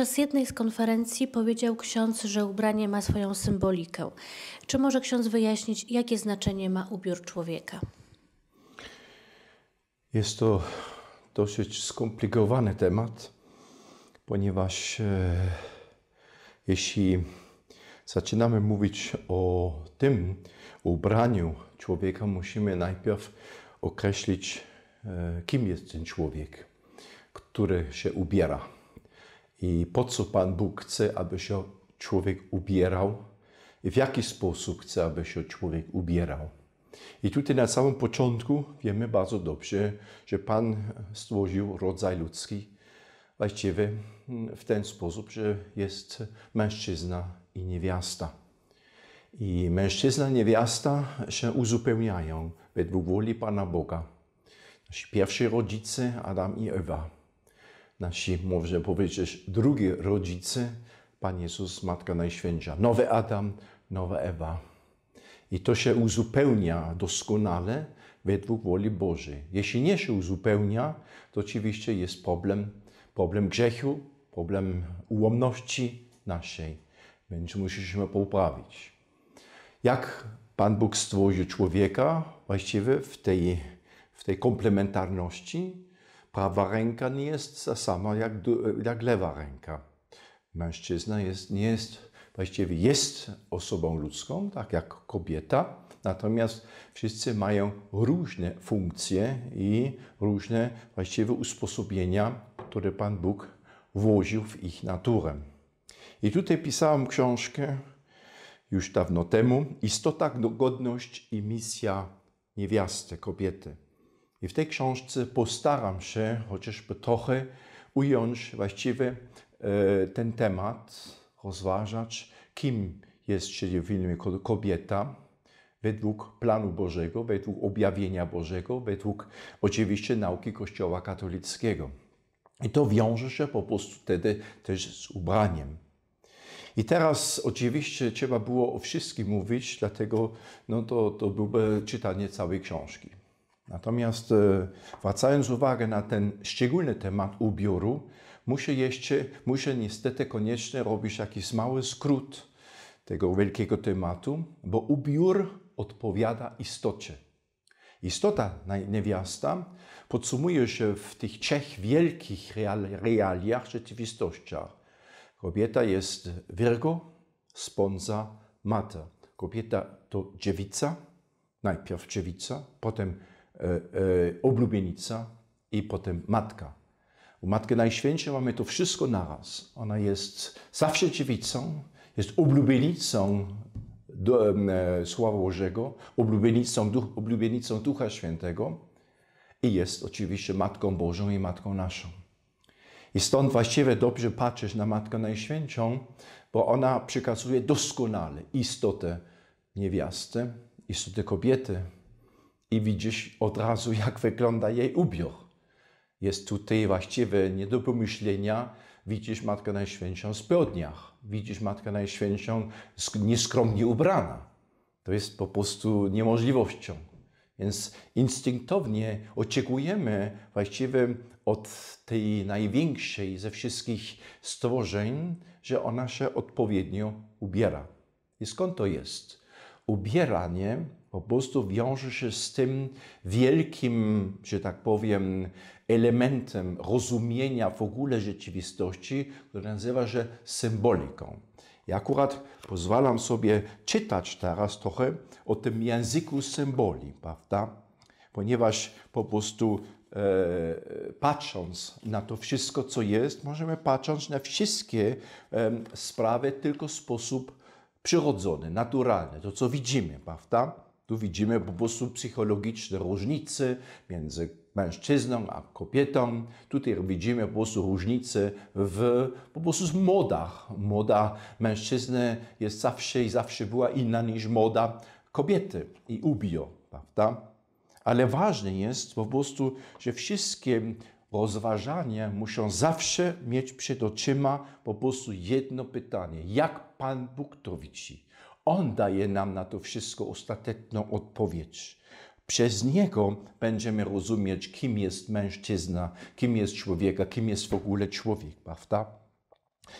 Podczas jednej z konferencji powiedział ksiądz, że ubranie ma swoją symbolikę. Czy może ksiądz wyjaśnić, jakie znaczenie ma ubiór człowieka? Jest to dosyć skomplikowany temat, ponieważ e, jeśli zaczynamy mówić o tym ubraniu człowieka, musimy najpierw określić, e, kim jest ten człowiek, który się ubiera i po co Pan Bóg chce, aby się człowiek ubierał i w jaki sposób chce, aby się człowiek ubierał. I tutaj na samym początku wiemy bardzo dobrze, że Pan stworzył rodzaj ludzki właściwie mm, w ten sposób, że jest mężczyzna i niewiasta. I mężczyzna i niewiasta się uzupełniają według woli Pana Boga. Nasi pierwsi rodzice Adam i Ewa nasi, można powiedzieć, drugi rodzice, Pan Jezus, Matka Najświętsza, nowy Adam, nowa Ewa. I to się uzupełnia doskonale według woli Bożej. Jeśli nie się uzupełnia, to oczywiście jest problem, problem grzechu, problem ułomności naszej. Więc musimy poprawić. Jak Pan Bóg stworzył człowieka właściwie w tej, w tej komplementarności, Prawa ręka nie jest ta sama jak, jak lewa ręka. Mężczyzna jest, nie jest, właściwie jest osobą ludzką, tak jak kobieta, natomiast wszyscy mają różne funkcje i różne właściwie usposobienia, które Pan Bóg włożył w ich naturę. I tutaj pisałem książkę już dawno temu Istota, godność i misja niewiasty, kobiety. I w tej książce postaram się chociażby trochę ująć właściwie e, ten temat, rozważać, kim jest w filmie kobieta według planu Bożego, według objawienia Bożego, według oczywiście nauki Kościoła katolickiego. I to wiąże się po prostu wtedy też z ubraniem. I teraz oczywiście trzeba było o wszystkim mówić, dlatego no to, to byłoby czytanie całej książki. Natomiast zwracając e, uwagę na ten szczególny temat ubioru, muszę jeszcze, muszę niestety koniecznie robić jakiś mały skrót tego wielkiego tematu, bo ubiór odpowiada istocie. Istota niewiasta podsumuje się w tych trzech wielkich realiach rzeczywistościach. Kobieta jest Virgo, sponsor, mata. Kobieta to dziewica, najpierw dziewica, potem E, e, oblubienica i potem matka. U Matki Najświętszej mamy to wszystko naraz. Ona jest zawsze dziewicą, jest oblubienicą do, e, Bożego, oblubienicą, duch, oblubienicą Ducha Świętego i jest oczywiście Matką Bożą i Matką naszą. I stąd właściwie dobrze patrzeć na Matkę Najświętszą, bo ona przekazuje doskonale istotę niewiasty, istotę kobiety, i widzisz od razu, jak wygląda jej ubiór. Jest tutaj właściwie nie do pomyślenia. Widzisz Matkę Najświętszą w zbrodniach. Widzisz Matkę Najświętszą nieskromnie ubrana. To jest po prostu niemożliwością. Więc instynktownie oczekujemy właściwie od tej największej ze wszystkich stworzeń, że ona się odpowiednio ubiera. I skąd to jest? ubieranie po prostu wiąże się z tym wielkim, że tak powiem, elementem rozumienia w ogóle rzeczywistości, który nazywa się symboliką. Ja akurat pozwalam sobie czytać teraz trochę o tym języku symboli, prawda? Ponieważ po prostu e, patrząc na to wszystko, co jest, możemy patrząc na wszystkie e, sprawy tylko w sposób przyrodzone, naturalne, to co widzimy, prawda? Tu widzimy po prostu psychologiczne różnice między mężczyzną a kobietą. Tutaj widzimy po prostu różnice w po prostu modach. Moda mężczyzny jest zawsze i zawsze była inna niż moda kobiety i ubio, prawda? Ale ważne jest po prostu, że wszystkie Rozważanie muszą zawsze mieć przed oczyma po prostu jedno pytanie. Jak Pan Bóg to widzi? On daje nam na to wszystko ostateczną odpowiedź. Przez Niego będziemy rozumieć, kim jest mężczyzna, kim jest człowieka, kim jest w ogóle człowiek, prawda?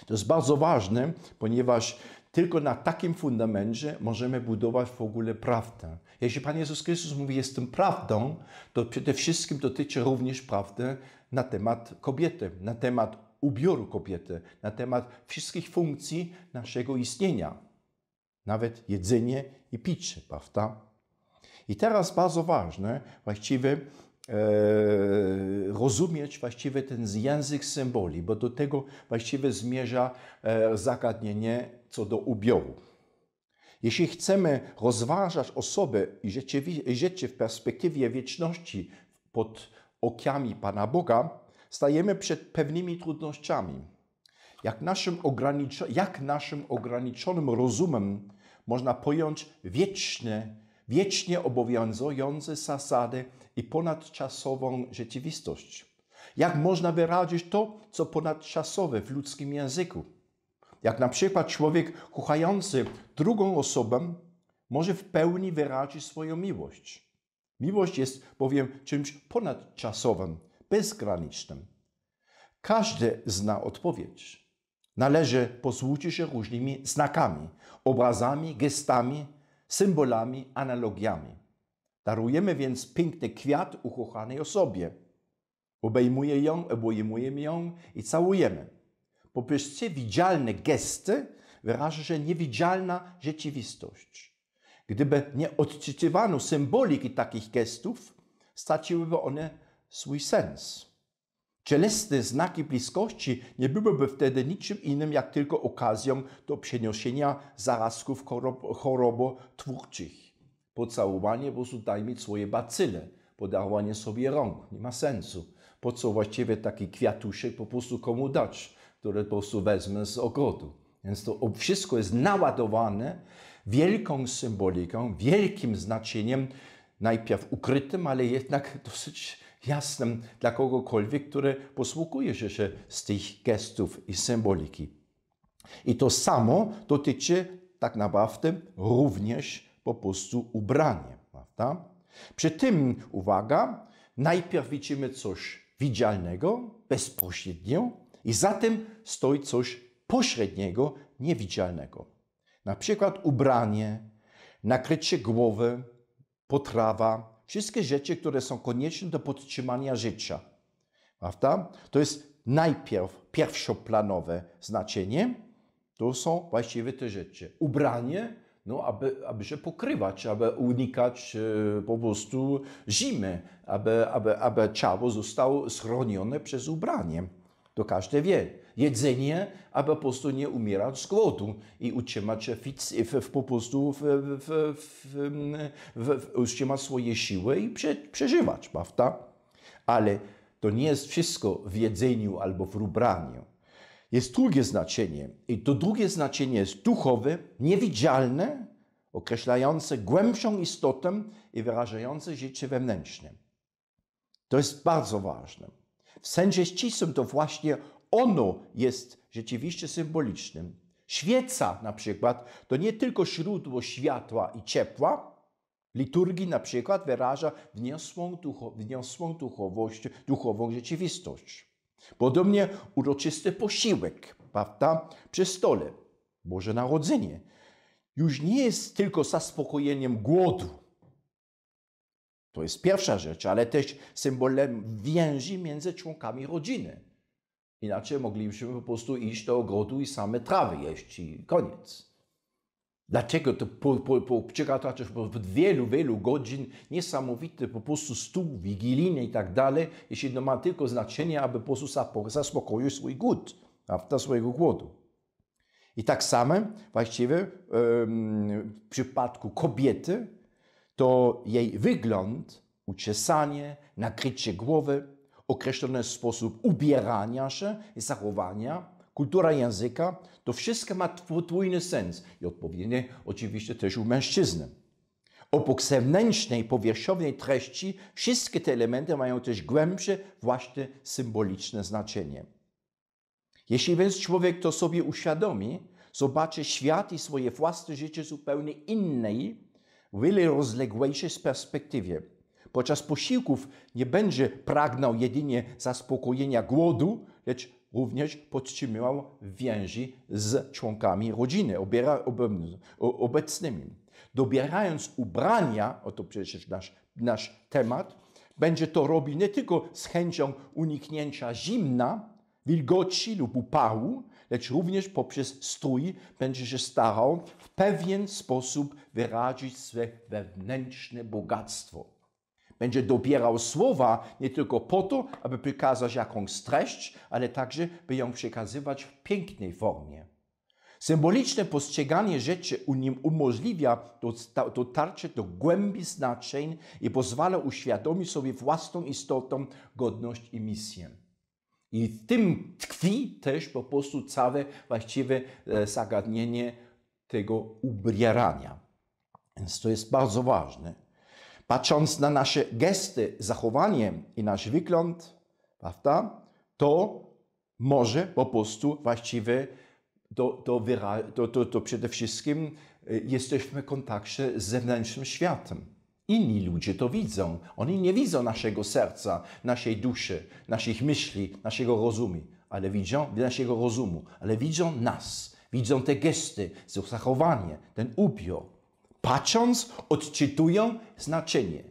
To jest bardzo ważne, ponieważ tylko na takim fundamencie możemy budować w ogóle prawdę. Jeśli Pan Jezus Chrystus mówi, jestem prawdą, to przede wszystkim dotyczy również prawdy na temat kobiety, na temat ubioru kobiety, na temat wszystkich funkcji naszego istnienia, nawet jedzenie i picie, prawda? I teraz bardzo ważne właściwie e, rozumieć właściwie ten język symboli, bo do tego właściwie zmierza e, zagadnienie co do ubioru. Jeśli chcemy rozważać osobę i życie, w perspektywie wieczności pod okiami Pana Boga, stajemy przed pewnymi trudnościami. Jak naszym, ograniczo jak naszym ograniczonym rozumem można pojąć wieczne, wiecznie obowiązujące zasady i ponadczasową rzeczywistość? Jak można wyrazić to, co ponadczasowe w ludzkim języku? Jak na przykład człowiek kochający drugą osobę może w pełni wyrazić swoją miłość? Miłość jest bowiem czymś ponadczasowym, bezgranicznym. Każdy zna odpowiedź. Należy posłucić się różnymi znakami, obrazami, gestami, symbolami, analogiami. Darujemy więc piękny kwiat ukochanej osobie. Obejmuje ją, obejmujemy ją i całujemy. Poprzez te widzialne gesty wyraża się niewidzialna rzeczywistość. Gdyby nie odczytywano symboliki takich gestów, straciłyby one swój sens. Cielesne znaki bliskości nie byłyby wtedy niczym innym, jak tylko okazją do przeniesienia zarazków chorobotwórczych. Pocałowanie, było prostu daj mi swoje bacyle, podawanie sobie rąk, nie ma sensu. Po co właściwie taki kwiatuszek po prostu komu dać, który po prostu wezmę z ogrodu. Więc to wszystko jest naładowane wielką symboliką, wielkim znaczeniem, najpierw ukrytym, ale jednak dosyć jasnym dla kogokolwiek, który posługuje się z tych gestów i symboliki. I to samo dotyczy tak naprawdę również po prostu ubranie. Prawda? Przy tym, uwaga, najpierw widzimy coś widzialnego, bezpośrednio, i za tym stoi coś pośredniego, niewidzialnego. Na przykład ubranie, nakrycie głowy, potrawa, wszystkie rzeczy, które są konieczne do podtrzymania życia. Prawda? To jest najpierw pierwszoplanowe znaczenie. To są właściwie te rzeczy. Ubranie, no, aby, aby się pokrywać, aby unikać e, po prostu zimy, aby, aby, aby ciało zostało schronione przez ubranie. To każdy wie jedzenie, aby po prostu nie umierać z głodu i utrzymać się w, po prostu w, w, w, utrzymać swoje siły i prze, przeżywać, prawda? Ale to nie jest wszystko w jedzeniu albo w ubraniu. Jest drugie znaczenie i to drugie znaczenie jest duchowe, niewidzialne, określające głębszą istotę i wyrażające życie wewnętrzne. To jest bardzo ważne. W sensie ścisłym to właśnie ono jest rzeczywiście symbolicznym. Świeca na przykład to nie tylko źródło światła i ciepła, Liturgii na przykład wyraża wniosłą, ducho, wniosłą duchowość, duchową rzeczywistość. Podobnie uroczysty posiłek, prawda, przy stole, Boże Narodzenie, już nie jest tylko zaspokojeniem głodu. To jest pierwsza rzecz, ale też symbolem więzi między członkami rodziny. Inaczej moglibyśmy po prostu iść do ogrodu i same trawy jeść i koniec. Dlaczego to po, po, po, przekraczasz w wielu, wielu godzin niesamowity po prostu stół, wigilijny i tak dalej, jeśli to ma tylko znaczenie, aby po prostu zaspokoić swój głód, prawda, swojego głodu. I tak samo właściwie w przypadku kobiety, to jej wygląd, uczesanie, nakrycie głowy, określony sposób ubierania się i zachowania, kultura języka, to wszystko ma potwójny sens i odpowiednie oczywiście też u mężczyzny. Obok zewnętrznej, powierzchownej treści, wszystkie te elementy mają też głębsze, właśnie symboliczne znaczenie. Jeśli więc człowiek to sobie uświadomi, zobaczy świat i swoje własne życie zupełnie innej, wiele rozległejszej perspektywie. Podczas posiłków nie będzie pragnął jedynie zaspokojenia głodu, lecz również podtrzymywał więzi z członkami rodziny obiera, ob, obecnymi. Dobierając ubrania, oto przecież nasz, nasz temat, będzie to robił nie tylko z chęcią uniknięcia zimna, wilgoci lub upału, lecz również poprzez strój będzie się starał w pewien sposób wyrazić swe wewnętrzne bogactwo. Będzie dobierał słowa nie tylko po to, aby przekazać jakąś treść, ale także, by ją przekazywać w pięknej formie. Symboliczne postrzeganie rzeczy u nim umożliwia dotarcie do głębi znaczeń i pozwala uświadomić sobie własną istotą, godność i misję. I w tym tkwi też po prostu całe właściwe e, zagadnienie tego ubierania. Więc to jest bardzo ważne patrząc na nasze gesty, zachowanie i nasz wygląd, prawda, to może po prostu właściwie to, to, to, to, to przede wszystkim y, jesteśmy w kontakcie z zewnętrznym światem. Inni ludzie to widzą. Oni nie widzą naszego serca, naszej duszy, naszych myśli, naszego rozumu, ale widzą naszego rozumu, ale widzą nas, widzą te gesty, to zachowanie, ten upiór patrząc, odczytują znaczenie.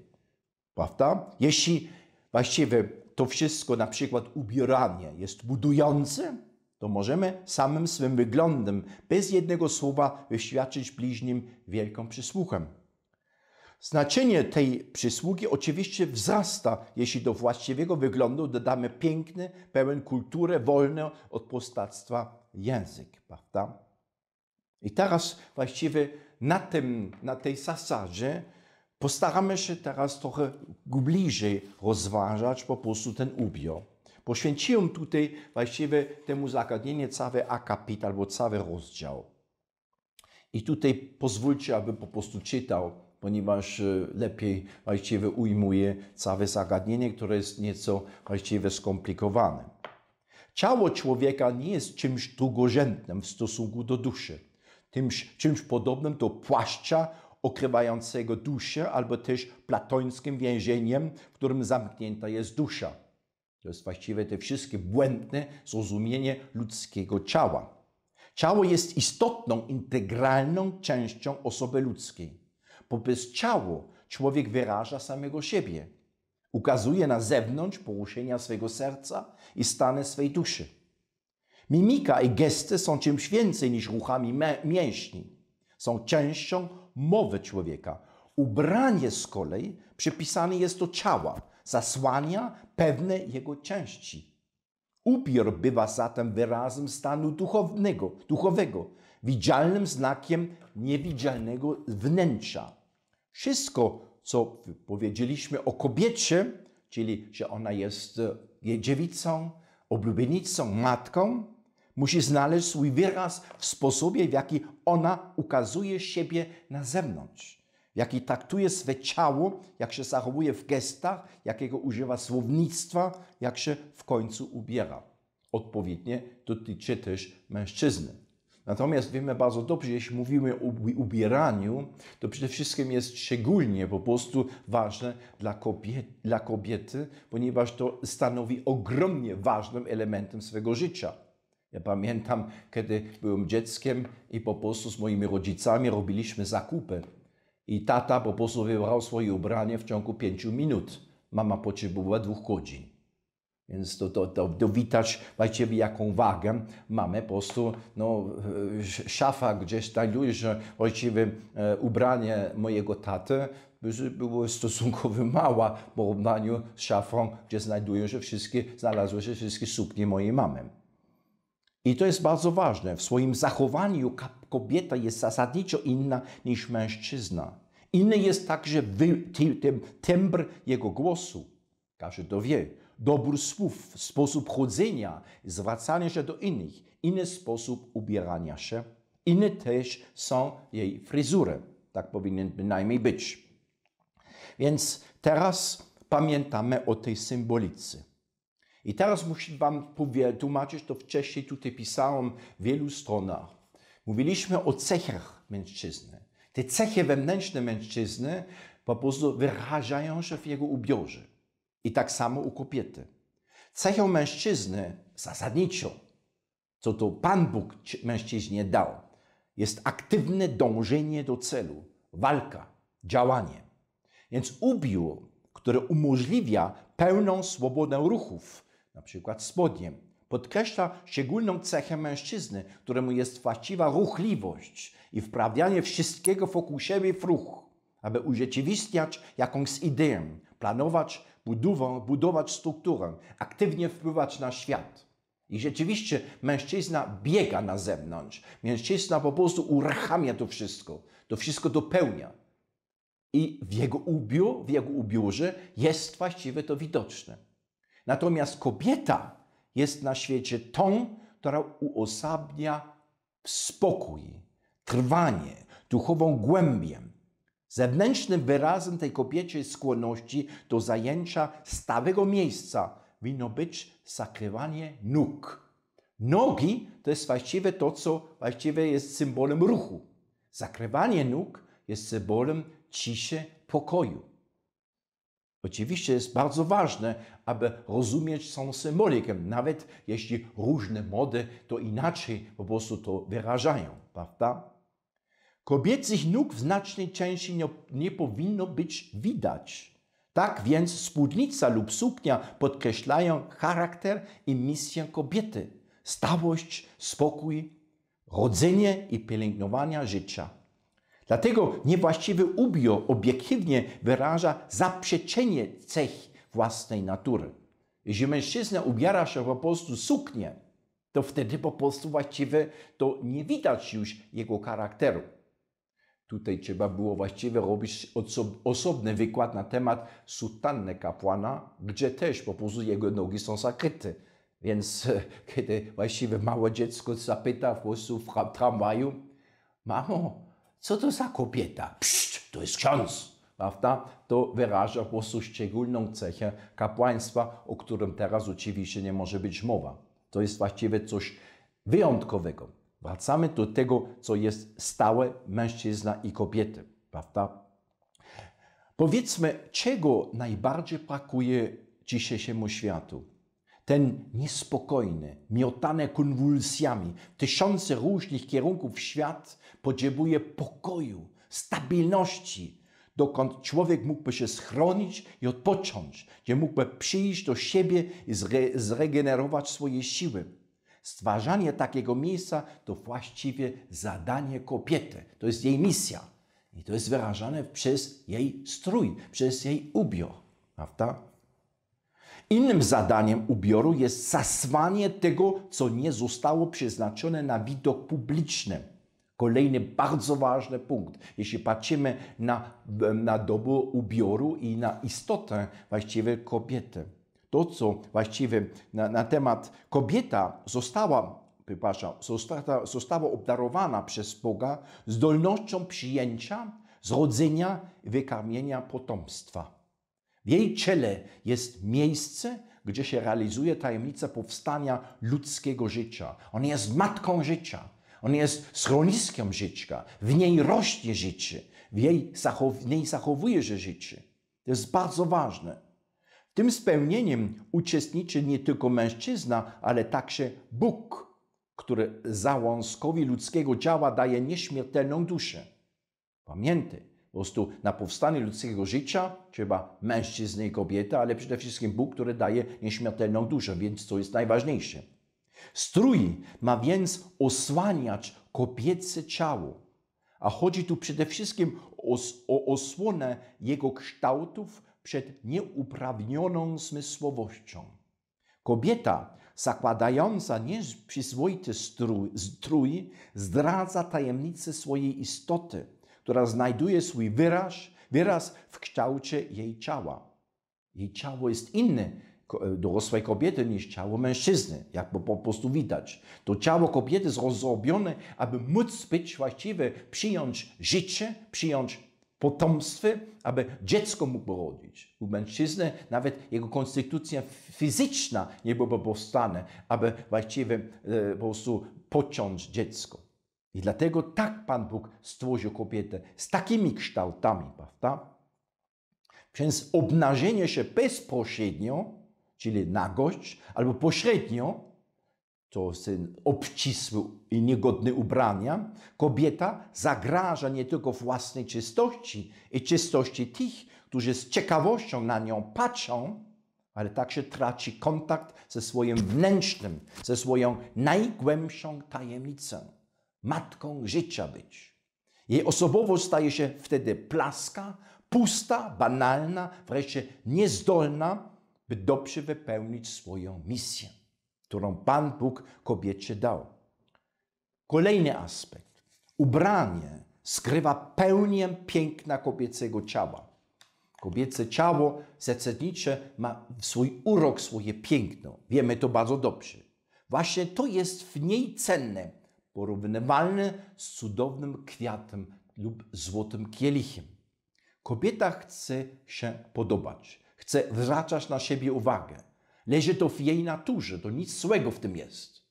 Prawda? Jeśli właściwie to wszystko, na przykład ubieranie, jest budujące, to możemy samym swym wyglądem, bez jednego słowa, wyświadczyć bliźnim wielką przysługę. Znaczenie tej przysługi oczywiście wzrasta, jeśli do właściwego wyglądu dodamy piękny, pełen kulturę, wolny od postactwa język, prawda? I teraz właściwie na, tym, na tej zasadzie postaramy się teraz trochę bliżej rozważać po prostu ten ubiór. Poświęciłem tutaj właściwie temu zagadnieniu cały akapit albo cały rozdział. I tutaj pozwólcie, aby po prostu czytał, ponieważ e, lepiej właściwie ujmuje całe zagadnienie, które jest nieco właściwie skomplikowane. Ciało człowieka nie jest czymś drugorzędnym w stosunku do duszy Tymś, czymś podobnym do płaszcza okrywającego duszę, albo też platońskim więzieniem, w którym zamknięta jest dusza. To jest właściwie te wszystkie błędne zrozumienie ludzkiego ciała. Ciało jest istotną, integralną częścią osoby ludzkiej. Poprzez ciało człowiek wyraża samego siebie. Ukazuje na zewnątrz poruszenia swojego serca i stany swej duszy. Mimika i gesty są czymś więcej niż ruchami mięśni. Są częścią mowy człowieka. Ubranie z kolei przypisane jest do ciała, zasłania pewne jego części. Ubiór bywa zatem wyrazem stanu duchownego, duchowego, widzialnym znakiem niewidzialnego wnętrza. Wszystko, co powiedzieliśmy o kobiecie, czyli że ona jest e, dziewicą, oblubienicą, matką, Musi znaleźć swój wyraz w sposobie, w jaki ona ukazuje siebie na zewnątrz. w Jaki traktuje swe ciało, jak się zachowuje w gestach, jakiego używa słownictwa, jak się w końcu ubiera. Odpowiednie dotyczy też mężczyzny. Natomiast wiemy bardzo dobrze, jeśli mówimy o ubieraniu, to przede wszystkim jest szczególnie po prostu ważne dla, kobiet, dla kobiety, ponieważ to stanowi ogromnie ważnym elementem swego życia. Ja pamiętam, kiedy byłem dzieckiem i po prostu z moimi rodzicami robiliśmy zakupy. I tata po prostu wybrał swoje ubranie w ciągu pięciu minut. Mama potrzebowała dwóch godzin. Więc to, to, to, to widać, jaką wagę mamy. Po prostu no, szafa gdzieś znajduje, że właściwie e, ubranie mojego taty było stosunkowo mała w porównaniu z szafą, gdzie znajduje się wszystkie, znalazły się wszystkie suknie mojej mamy. I to jest bardzo ważne. W swoim zachowaniu kobieta jest zasadniczo inna niż mężczyzna. Inny jest także wy, tembr jego głosu. Każdy to wie. Dobór słów, sposób chodzenia, zwracania się do innych, inny sposób ubierania się. Inne też są jej fryzury. Tak powinien bynajmniej być. Więc teraz pamiętamy o tej symbolicy. I teraz muszę Wam tłumaczyć, to wcześniej tutaj pisałem w wielu stronach. Mówiliśmy o cechach mężczyzny. Te cechy wewnętrzne mężczyzny po prostu wyrażają się w jego ubiorze. I tak samo u kobiety. Cechą mężczyzny zasadniczo, co to Pan Bóg mężczyźnie dał, jest aktywne dążenie do celu, walka, działanie. Więc ubiór, który umożliwia pełną swobodę ruchów, np. spodnie. Podkreśla szczególną cechę mężczyzny, któremu jest właściwa ruchliwość i wprawianie wszystkiego wokół siebie w ruch, aby urzeczywistniać jakąś ideę, planować, budowę, budować strukturę, aktywnie wpływać na świat. I rzeczywiście mężczyzna biega na zewnątrz. Mężczyzna po prostu uruchamia to wszystko. To wszystko dopełnia. I w jego ubiór, w jego ubiórze jest właściwie to widoczne. Natomiast kobieta jest na świecie tą, która uosabnia spokój, trwanie, duchową głębię. Zewnętrznym wyrazem tej kobiecie skłonności do zajęcia stałego miejsca winno być zakrywanie nóg. Nogi to jest właściwie to, co właściwie jest symbolem ruchu. Zakrywanie nóg jest symbolem ciszy, pokoju. Oczywiście jest bardzo ważne, aby rozumieć samą symbolikę, nawet jeśli różne mody to inaczej po prostu to wyrażają, prawda? Kobiecych nóg w znacznej części nie, nie powinno być widać. Tak więc spódnica lub suknia podkreślają charakter i misję kobiety, stałość, spokój, rodzenie i pielęgnowania życia. Dlatego niewłaściwy ubio obiektywnie wyraża zaprzeczenie cech własnej natury. Jeśli mężczyzna ubiera się po prostu suknię, to wtedy po prostu właściwie to nie widać już jego charakteru. Tutaj trzeba było właściwie robić osobny wykład na temat sutanny kapłana, gdzie też po prostu jego nogi są zakryte. Więc kiedy właściwie małe dziecko zapyta po prostu w tramwaju, mamo, co to za kobieta? Pszcz, to jest ksiądz, prawda? To wyraża po prostu szczególną cechę kapłaństwa, o którym teraz oczywiście nie może być mowa. To jest właściwie coś wyjątkowego. Wracamy do tego, co jest stałe mężczyzna i kobiety, prawda? Powiedzmy, czego najbardziej brakuje dzisiejszemu światu? ten niespokojny, miotany konwulsjami, tysiące różnych kierunków świat potrzebuje pokoju, stabilności, dokąd człowiek mógłby się schronić i odpocząć, gdzie mógłby przyjść do siebie i zre zregenerować swoje siły. Stwarzanie takiego miejsca to właściwie zadanie kobiety, to jest jej misja. I to jest wyrażane przez jej strój, przez jej ubiór. Prawda? Innym zadaniem ubioru jest zasłanie tego, co nie zostało przeznaczone na widok publiczny. Kolejny bardzo ważny punkt. Jeśli patrzymy na, na dobór ubioru i na istotę właściwie kobiety. To, co właściwie na, na temat kobieta została przepraszam, została, została obdarowana przez Boga zdolnością przyjęcia, zrodzenia, wykarmienia potomstwa. W jej ciele jest miejsce, gdzie się realizuje tajemnica powstania ludzkiego życia. On jest matką życia. On jest schroniskiem życia. W niej rośnie życie. W, jej zachow w niej zachowuje się życie. To jest bardzo ważne. W tym spełnieniem uczestniczy nie tylko mężczyzna, ale także Bóg, który załąskowi ludzkiego działa daje nieśmiertelną duszę. Pamiętaj, po prostu na powstanie ludzkiego życia trzeba mężczyzny i kobieta, ale przede wszystkim Bóg, który daje nieśmiertelną duszę, więc co jest najważniejsze. Strój ma więc osłaniać kobiece ciało, a chodzi tu przede wszystkim o, o osłonę jego kształtów przed nieuprawnioną zmysłowością. Kobieta zakładająca nieprzyzwoity strój, strój zdradza tajemnicę swojej istoty która znajduje swój wyraz, wyraz w kształcie jej ciała. Jej ciało jest inne e, dorosłej kobiety niż ciało mężczyzny, jak po prostu widać. To ciało kobiety jest rozrobione, aby móc być właściwe, przyjąć życie, przyjąć potomstwo, aby dziecko mógł rodzić. U mężczyzny nawet jego konstytucja fizyczna nie byłaby powstane, aby właściwie e, po prostu pociąć dziecko. I dlatego tak Pan Bóg stworzył kobietę z takimi kształtami, prawda? Przez obnażenie się bezpośrednio, czyli nagość, albo pośrednio, to ten obcisły i niegodny ubrania, kobieta zagraża nie tylko własnej czystości i czystości tych, którzy z ciekawością na nią patrzą, ale także traci kontakt ze swoim wnętrznym, ze swoją najgłębszą tajemnicą matką życia być. Jej osobowość staje się wtedy plaska, pusta, banalna, wreszcie niezdolna, by dobrze wypełnić swoją misję, którą Pan Bóg kobiecie dał. Kolejny aspekt. Ubranie skrywa pełnię piękna kobiecego ciała. Kobiece ciało zasadnicze ma swój urok, swoje piękno. Wiemy to bardzo dobrze. Właśnie to jest w niej cenne, porównywalny z cudownym kwiatem lub złotym kielichem. Kobieta chce się podobać, chce zwracać na siebie uwagę. Leży to w jej naturze, to nic złego w tym jest.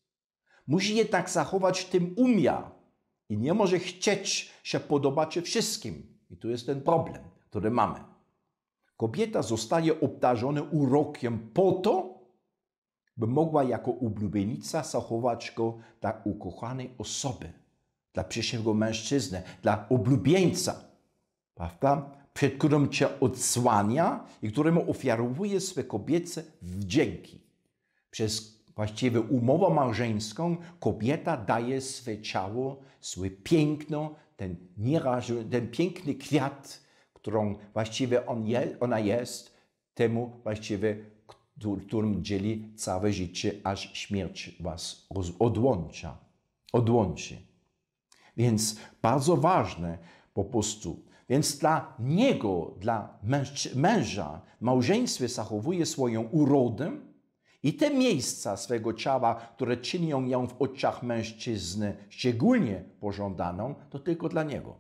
Musi jednak zachować tym umia i nie może chcieć się podobać wszystkim. I tu jest ten problem, który mamy. Kobieta zostaje obdarzona urokiem po to, by mogła jako ulubienica zachować go dla ukochanej osoby, dla przyszłego mężczyzny, dla oblubieńca, prawda? przed którym cię odsłania i któremu ofiarowuje swe kobiece wdzięki. Przez właściwie umowę małżeńską kobieta daje swe ciało, swoje piękno, ten, nierażu, ten piękny kwiat, którą właściwie on je, ona jest, temu właściwie Turm którym dzieli całe życie, aż śmierć was odłącza, odłączy. Więc bardzo ważne po prostu. Więc dla niego, dla męża, małżeństwo zachowuje swoją urodę i te miejsca swego ciała, które czynią ją w oczach mężczyzny szczególnie pożądaną, to tylko dla niego.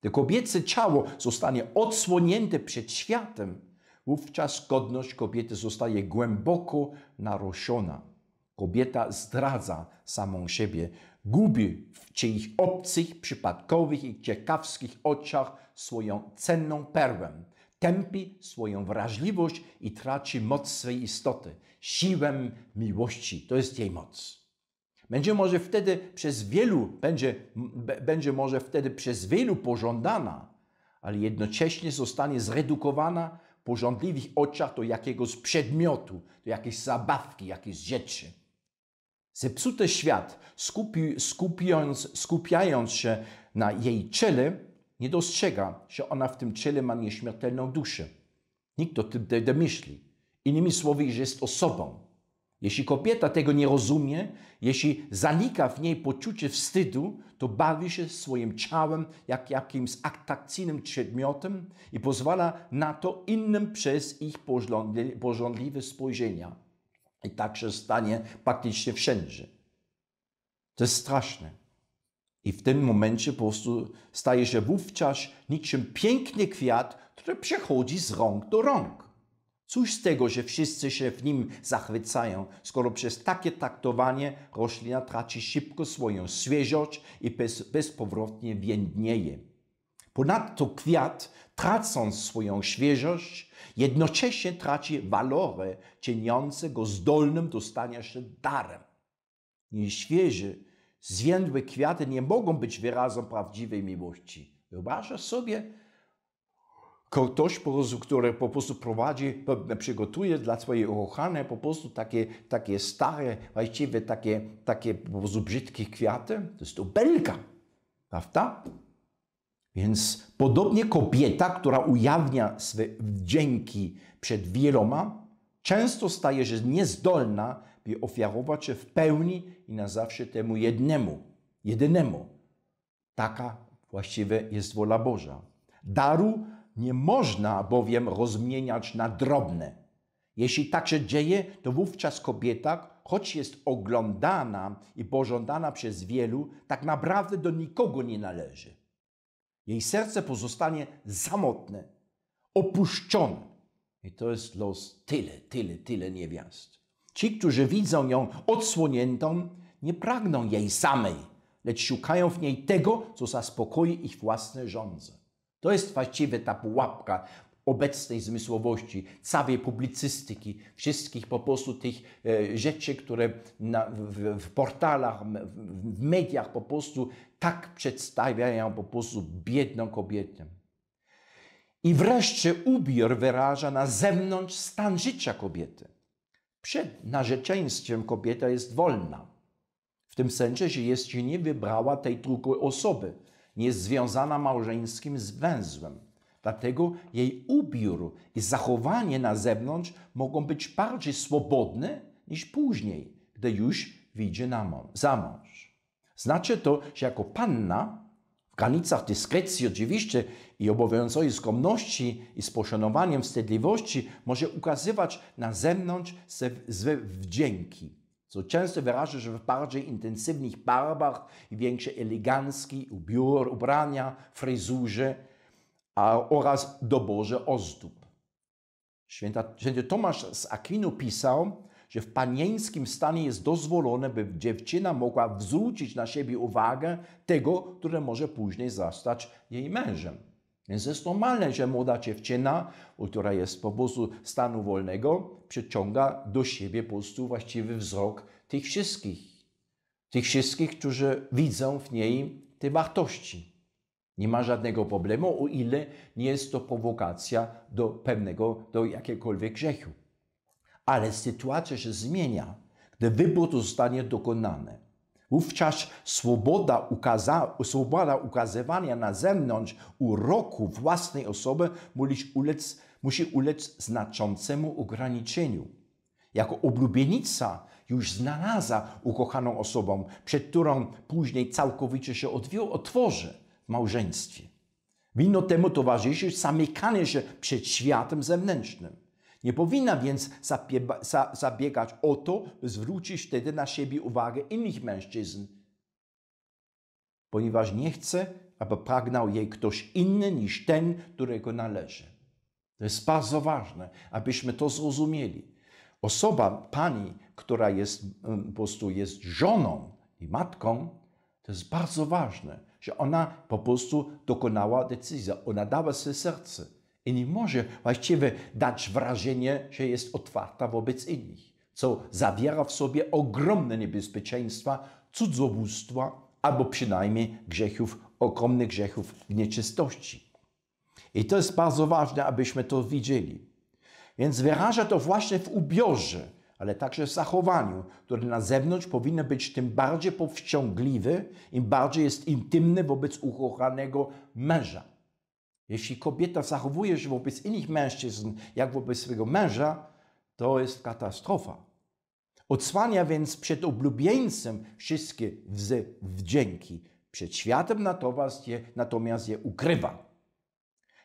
To kobiece ciało zostanie odsłonięte przed światem wówczas godność kobiety zostaje głęboko naruszona. Kobieta zdradza samą siebie, gubi w czyichś obcych, przypadkowych i ciekawskich oczach swoją cenną perłę, tępi swoją wrażliwość i traci moc swej istoty, siłę miłości. To jest jej moc. Będzie może wtedy przez wielu, będzie, będzie może wtedy przez wielu pożądana, ale jednocześnie zostanie zredukowana pożądliwych oczach do jakiegoś przedmiotu, do jakiejś zabawki, jakiejś rzeczy. Zepsuty świat, skupi, skupiając, skupiając się na jej ciele, nie dostrzega, że ona w tym ciele ma nieśmiertelną duszę. Nikt o tym nie myśli. Innymi słowy, że jest osobą. Jeśli kobieta tego nie rozumie, jeśli zanika w niej poczucie wstydu, to bawi się swoim ciałem jak jakimś atrakcyjnym przedmiotem i pozwala na to innym przez ich pożądliwe spojrzenia. I tak się stanie praktycznie wszędzie. To jest straszne. I w tym momencie po prostu staje się wówczas niczym piękny kwiat, który przechodzi z rąk do rąk. Cóż z tego, że wszyscy się w nim zachwycają, skoro przez takie traktowanie roślina traci szybko swoją świeżość i bez, bezpowrotnie więdnieje. Ponadto kwiat, tracąc swoją świeżość, jednocześnie traci walory czyniące go zdolnym do stania się darem. Nieświeży, zwiędłe kwiaty nie mogą być wyrazem prawdziwej miłości. Wyobrażasz sobie, ktoś po prostu, który po prostu prowadzi, przygotuje dla swojej ukochanej po prostu takie, takie stare, właściwie takie, takie po prostu brzydkie kwiaty, to jest to belka, prawda? Więc podobnie kobieta, która ujawnia swe wdzięki przed wieloma, często staje się niezdolna, by ofiarować się w pełni i na zawsze temu jednemu, jedynemu. Taka właściwie jest wola Boża. Daru nie można bowiem rozmieniać na drobne. Jeśli tak się dzieje, to wówczas kobieta, choć jest oglądana i pożądana przez wielu, tak naprawdę do nikogo nie należy. Jej serce pozostanie samotne, opuszczone. I to jest los tyle, tyle, tyle niewiast. Ci, którzy widzą ją odsłoniętą, nie pragną jej samej, lecz szukają w niej tego, co zaspokoi ich własne żądze. To jest właściwie ta pułapka obecnej zmysłowości, całej publicystyki, wszystkich po prostu tych e, rzeczy, które na, w, w, portalach, w, w mediach po prostu tak przedstawiają po prostu biedną kobietę. I wreszcie ubiór wyraża na zewnątrz stan życia kobiety. Przed narzeczeństwem kobieta jest wolna. W tym sensie, że jeszcze nie wybrała tej drugiej osoby, jest związana małżeńskim z węzłem. Dlatego jej ubiór i zachowanie na zewnątrz mogą być bardziej swobodne niż później, gdy już wyjdzie za mąż. Znaczy to, że jako panna, w granicach dyskrecji oczywiście i obowiązującej skromności i z poszanowaniem wstydliwości, może ukazywać na zewnątrz swe wdzięki co często wyraża się w bardziej intensywnych barwach i większej elegancji, ubiór, ubrania, fryzurze oraz doborze ozdób. Święta, święty Tomasz z Aquino pisał, że w panieńskim stanie jest dozwolone, by dziewczyna mogła zwrócić na siebie uwagę tego, który może później zostać jej mężem. Więc jest normalne, że młoda dziewczyna, która jest po prostu stanu wolnego, przyciąga do siebie po prostu właściwy wzrok tych wszystkich. Tych wszystkich, którzy widzą w niej te wartości. Nie ma żadnego problemu, o ile nie jest to prowokacja do pewnego, do jakiegokolwiek grzechu. Ale sytuacja się zmienia, gdy wybór zostanie dokonany. Wówczas swoboda, ukaza, swoboda ukazywania na zewnątrz uroku własnej osoby musi ulec, musi ulec znaczącemu ograniczeniu. Jako oblubienica już znalazła ukochaną osobą, przed którą później całkowicie się odwią, otworzy w małżeństwie. Winno temu towarzyszy zamykanie się przed światem zewnętrznym. Nie powinna więc zabiegać o to, by zwrócić wtedy na siebie uwagę innych mężczyzn, ponieważ nie chce, aby pragnął jej ktoś inny niż ten, którego należy. To jest bardzo ważne, abyśmy to zrozumieli. Osoba, pani, która jest, mm, po prostu jest żoną i matką, to jest bardzo ważne, że ona po prostu dokonała decyzji, ona dała sobie serce i nie może właściwie dać wrażenie, że jest otwarta wobec innych, co zawiera w sobie ogromne niebezpieczeństwa cudzołóstwa albo przynajmniej grzechów, ogromnych grzechów nieczystości. I to jest bardzo ważne, abyśmy to widzieli. Więc wyraża to właśnie w ubiorze, ale także w zachowaniu, które na zewnątrz powinno być tym bardziej powściągliwe, im bardziej jest intymne wobec ukochanego męża. Jeśli kobieta zachowuje się wobec innych mężczyzn jak wobec swojego męża, to jest katastrofa. Odsłania więc przed oblubieńcem wszystkie wzy wdzięki. Przed światem natomiast je, natomiast je ukrywa.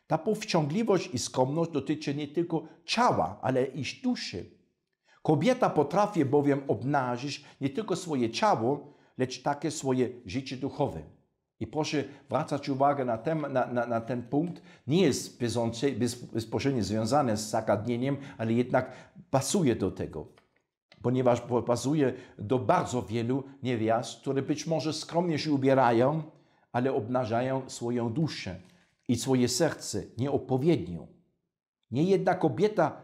Ta powściągliwość i skromność dotyczy nie tylko ciała, ale i duszy. Kobieta potrafi bowiem obnażyć nie tylko swoje ciało, lecz takie swoje życie duchowe. I proszę zwracać uwagę na ten, na, na, na ten punkt. Nie jest bezpośrednio związane z zagadnieniem, ale jednak pasuje do tego, ponieważ pasuje do bardzo wielu niewiast, które być może skromnie się ubierają, ale obnażają swoją duszę i swoje serce nieodpowiednio. Nie jedna kobieta,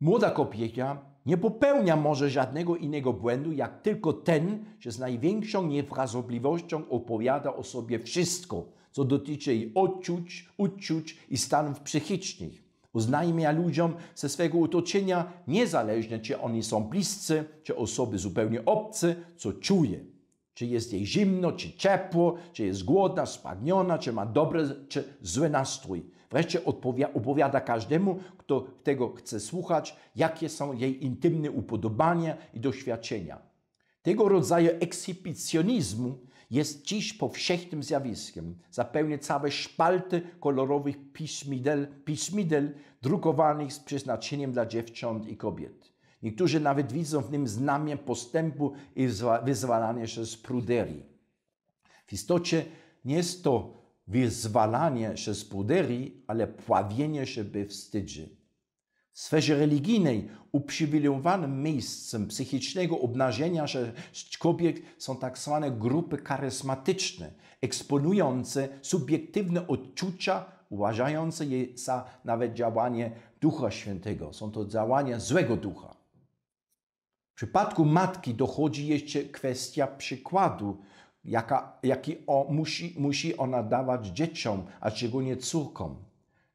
młoda kobieta, nie popełnia może żadnego innego błędu, jak tylko ten, że z największą niewrazobliwością opowiada o sobie wszystko, co dotyczy jej odczuć, uczuć i stanów psychicznych. Oznajmia ludziom ze swego otoczenia, niezależnie czy oni są bliscy, czy osoby zupełnie obce, co czuje. Czy jest jej zimno, czy ciepło, czy jest głodna, spagniona, czy ma dobry, czy zły nastrój Wreszcie opowiada każdemu, kto tego chce słuchać, jakie są jej intymne upodobania i doświadczenia. Tego rodzaju ekshibicjonizmu jest dziś powszechnym zjawiskiem. Zapełnia całe szpalty kolorowych piśmidel, piśmidel drukowanych z przeznaczeniem dla dziewcząt i kobiet. Niektórzy nawet widzą w nim znamię postępu i wyzwalania się z pruderii. W istocie nie jest to wyzwalanie się z puderi, ale pławienie się by wstydzi. W sferze religijnej uprzywilejowanym miejscem psychicznego obnażenia się kobiet są tak zwane grupy charyzmatyczne, eksponujące subiektywne odczucia, uważające je za nawet działanie Ducha Świętego. Są to działania złego ducha. W przypadku matki dochodzi jeszcze kwestia przykładu, jaka, jaki o, musi, musi ona dawać dzieciom, a szczególnie córkom.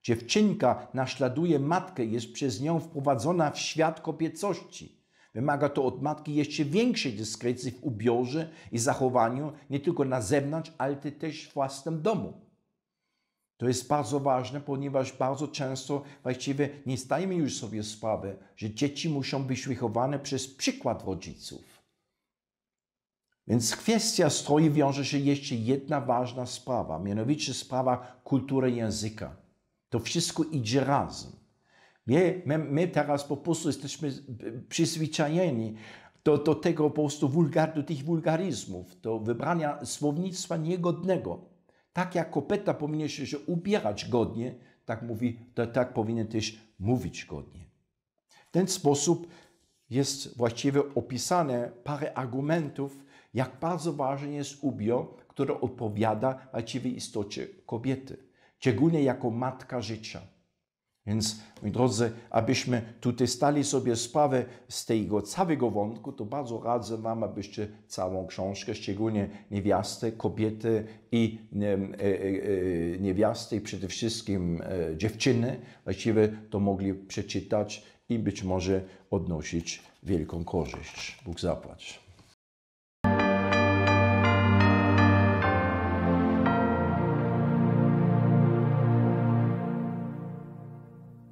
Dziewczynka naśladuje matkę, jest przez nią wprowadzona w świat kobiecości. Wymaga to od matki jeszcze większej dyskrecji w ubiorze i zachowaniu, nie tylko na zewnątrz, ale też w własnym domu. To jest bardzo ważne, ponieważ bardzo często właściwie nie stajemy już sobie sprawy, że dzieci muszą być wychowane przez przykład rodziców więc kwestia stroju wiąże się jeszcze jedna ważna sprawa, mianowicie sprawa kultury języka. To wszystko idzie razem. My, my, my teraz po prostu jesteśmy e, przyzwyczajeni do, do tego po prostu wulgar, do tych wulgaryzmów, do wybrania słownictwa niegodnego. Tak jak kopeta powinien się, się ubierać godnie, tak, mówi, to, tak powinien też mówić godnie. W ten sposób jest właściwie opisane parę argumentów, jak bardzo ważny jest ubiór, który odpowiada właściwej istocie kobiety, szczególnie jako matka życia. Więc, moi drodzy, abyśmy tutaj stali sobie sprawę z tego całego wątku, to bardzo radzę Wam, abyście całą książkę, szczególnie niewiasty, kobiety i nie, e, e, niewiasty, i przede wszystkim e, dziewczyny, właściwie to mogli przeczytać i być może odnosić wielką korzyść. Bóg zapłać.